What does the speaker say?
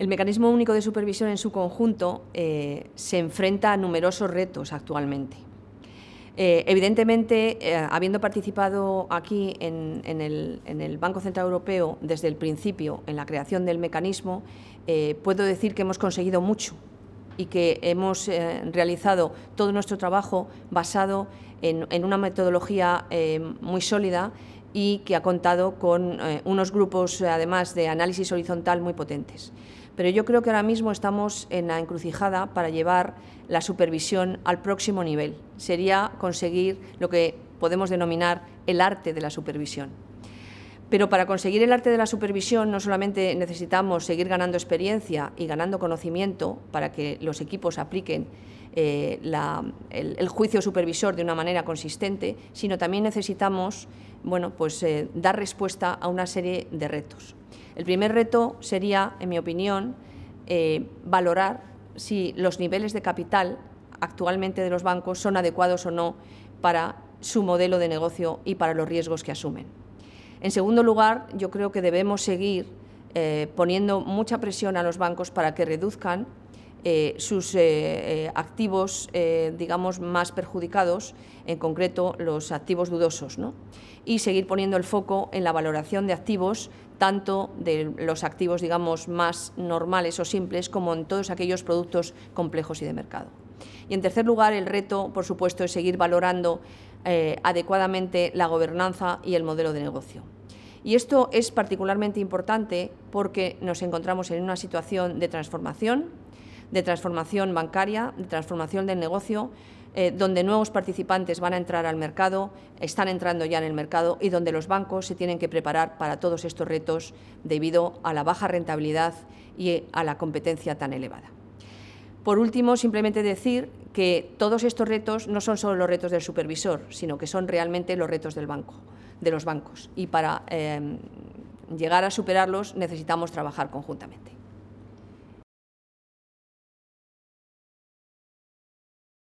El mecanismo único de supervisión en su conjunto eh, se enfrenta a numerosos retos actualmente. Eh, evidentemente, eh, habiendo participado aquí en, el, Banco Central Europeo desde el principio en la creación del mecanismo, puedo decir que hemos conseguido mucho y que hemos realizado todo nuestro trabajo basado en una metodología muy sólida y que ha contado con unos grupos, además, de análisis horizontal muy potentes. Pero yo creo que ahora mismo estamos en la encrucijada para llevar la supervisión al próximo nivel. Sería conseguir lo que podemos denominar el arte de la supervisión. Pero para conseguir el arte de la supervisión no solamente necesitamos seguir ganando experiencia y ganando conocimiento para que los equipos apliquen eh, el, juicio supervisor de una manera consistente, sino también necesitamos bueno, pues, eh, dar respuesta a una serie de retos. El primer reto sería, en mi opinión, eh, valorar si los niveles de capital actualmente de los bancos son adecuados o no para su modelo de negocio y para los riesgos que asumen. En segundo lugar, yo creo que debemos seguir eh, poniendo mucha presión a los bancos para que reduzcan eh, sus eh, activos, digamos, más perjudicados, en concreto los activos dudosos, y seguir poniendo el foco en la valoración de activos, tanto de los activos, digamos, más normales o simples, como en todos aquellos productos complejos y de mercado. Y en tercer lugar, el reto, por supuesto, es seguir valorando eh, adecuadamente la gobernanza y el modelo de negocio. Y esto es particularmente importante porque nos encontramos en una situación de transformación, de transformación bancaria, de transformación del negocio, eh, donde nuevos participantes van a entrar al mercado, están entrando ya en el mercado y donde los bancos se tienen que preparar para todos estos retos debido a la baja rentabilidad y a la competencia tan elevada. Por último, simplemente decir que todos estos retos no son solo los retos del supervisor, sino que son realmente los retos del banco, de los bancos. Y para eh, llegar a superarlos necesitamos trabajar conjuntamente.